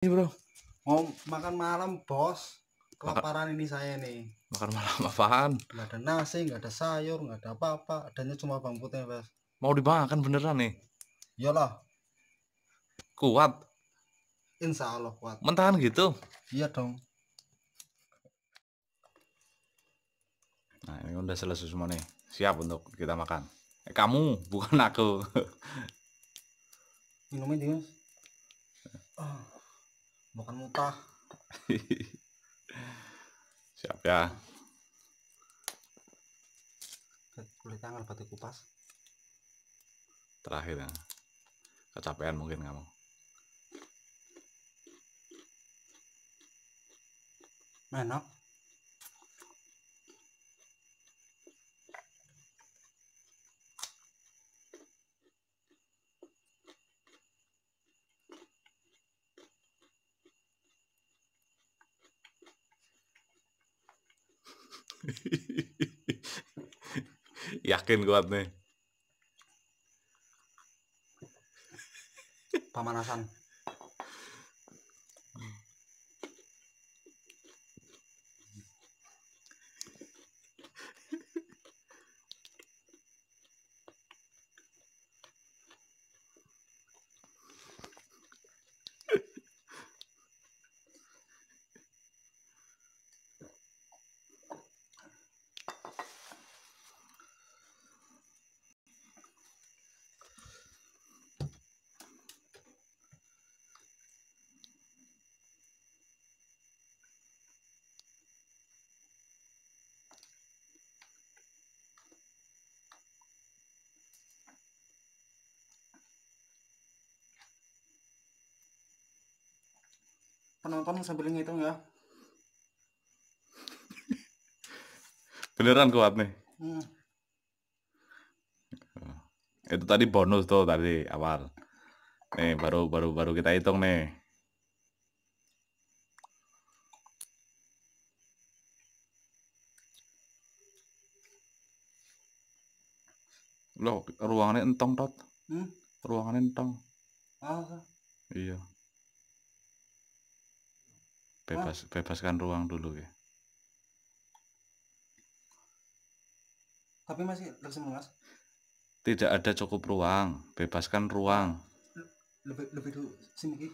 ini bro mau makan malam bos kelaparan ini saya nih makan malam apaan nggak ada nasi nggak ada sayur nggak ada apa-apa adanya cuma bawang putih bos mau dimakan beneran nih iyalah kuat insya Allah kuat mentahan gitu iya dong nah ini udah selesai semua nih siap untuk kita makan eh, kamu bukan aku minumnya juga oh. Ah. Makan muka. Siap ya. Kulit tangan batu kupas. Terakhir ya. Kecapean mungkin kamu. Enak. Yakin kuat nih. pemanasan. penonton sambil ngitung ya beneran kuat nih hmm. Eh, itu tadi bonus tuh tadi awal nih baru baru baru kita hitung nih loh ruangannya entong tot hmm? ruangannya entong ah. ah. iya bebas bebaskan ruang dulu ya tapi masih tersinggung mas tidak ada cukup ruang bebaskan ruang lebih lebih dulu sini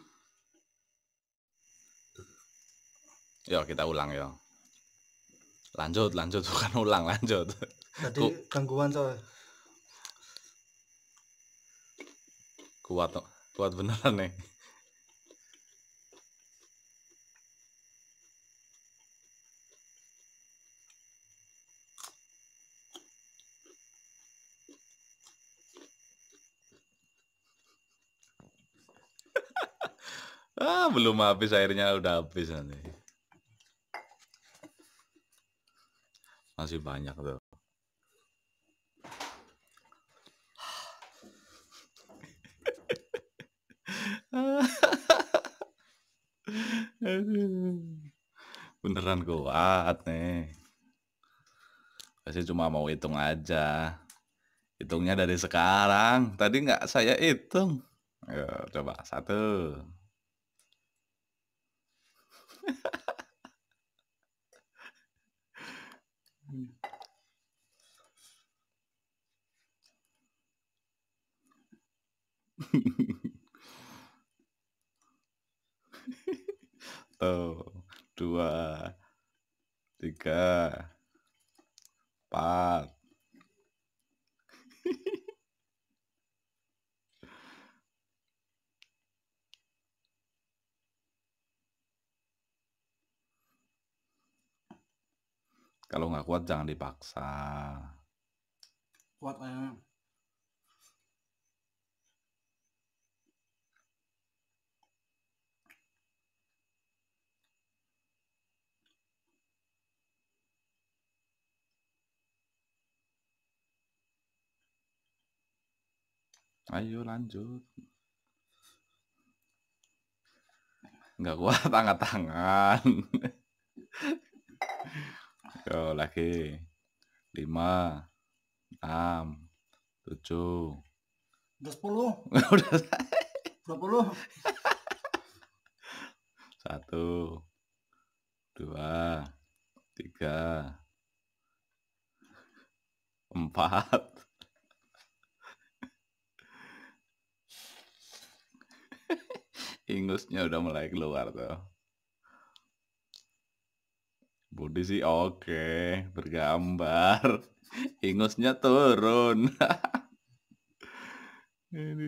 ya kita ulang ya lanjut lanjut bukan ulang lanjut tadi gangguan soal kuat kuat beneran nih Ah, belum habis airnya udah habis nanti. Masih banyak tuh. Beneran kuat nih. Pasti cuma mau hitung aja. Hitungnya dari sekarang. Tadi nggak saya hitung. Ayo, coba satu, Tuh, dua, tiga, empat, Kalau nggak kuat jangan dipaksa. Kuat lah. Ya. Ayo lanjut. Nggak kuat tangan tangan. Yo lagi. 5 6 7 Udah 10. Udah. 20. 1 2 3 4 ingusnya udah mulai keluar tuh Budi sih oke, bergambar. Ingusnya turun. Ini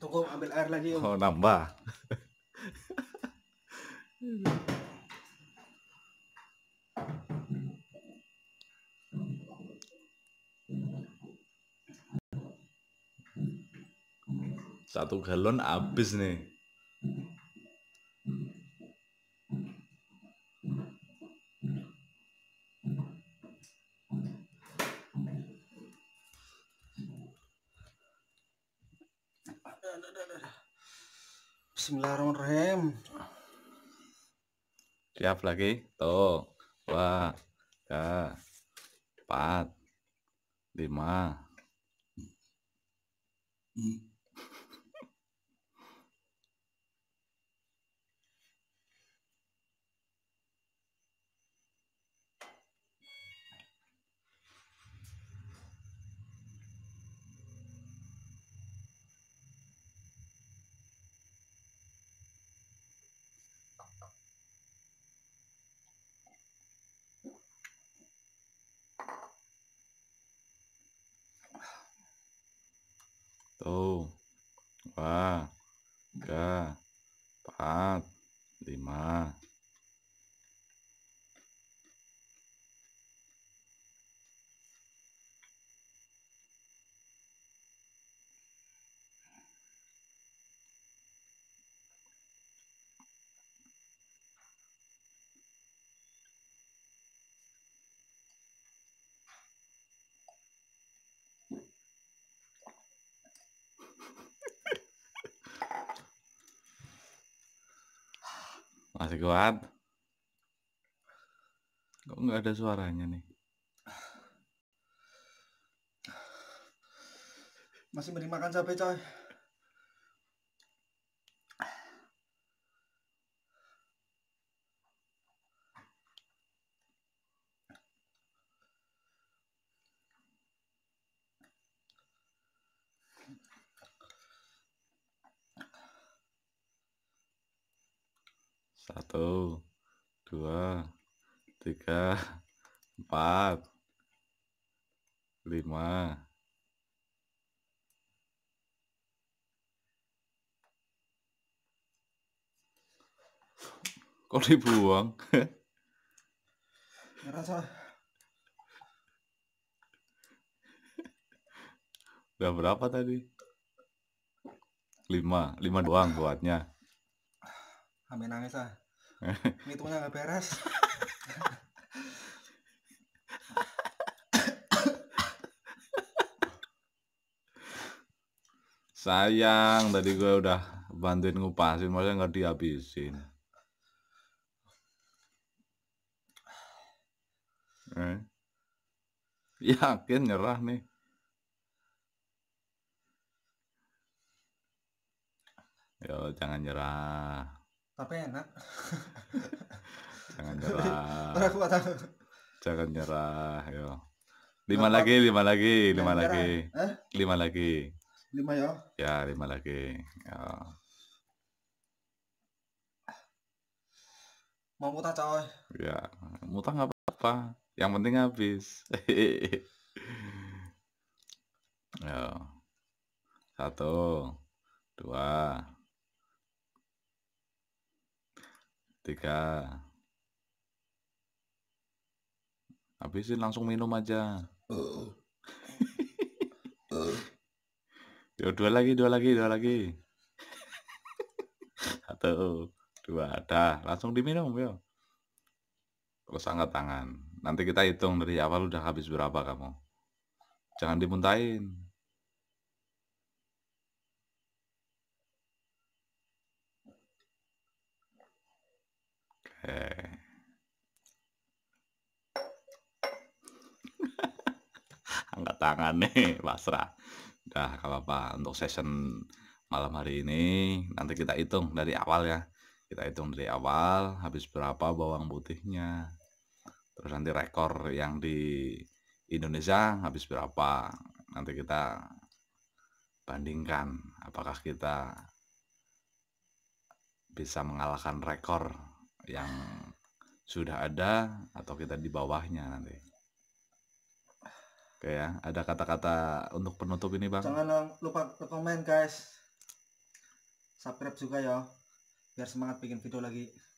Tunggu ambil air lagi. Om. Oh nambah. satu galon habis nih Bismillahirrahmanirrahim. Siap lagi. Tuh. Dua. Tiga. Empat. Lima. Hmm. Masih kuat. Kok nggak ada suaranya nih? Masih menerima kan capek, coy. satu dua tiga empat lima kok dibuang ngerasa udah berapa tadi lima lima doang buatnya sampai nangis ah. ngitungnya nggak beres sayang tadi gue udah bantuin ngupasin masa nggak dihabisin eh? yakin nyerah nih Yo, jangan nyerah tapi enak jangan nyerah jangan nyerah yo lima lagi lima lagi lima lagi eh? lima lagi lima ya ya lima lagi yo. mau mutah coy ya muta nggak apa-apa yang penting habis ya satu dua Tiga. Gitu, Habisin langsung minum aja. Uh. Yo, dua lagi, dua lagi, dua lagi. Satu, dua, ada Langsung diminum, yo. Terus angkat tangan. Nanti kita hitung dari awal udah habis berapa kamu. Jangan dimuntahin. Eh. angkat tangan nih Basra. udah gak apa-apa untuk session malam hari ini nanti kita hitung dari awal ya kita hitung dari awal habis berapa bawang putihnya terus nanti rekor yang di Indonesia habis berapa nanti kita bandingkan apakah kita bisa mengalahkan rekor yang sudah ada atau kita di bawahnya nanti. Oke ya, ada kata-kata untuk penutup ini bang. Jangan lupa komen guys, subscribe juga ya, biar semangat bikin video lagi.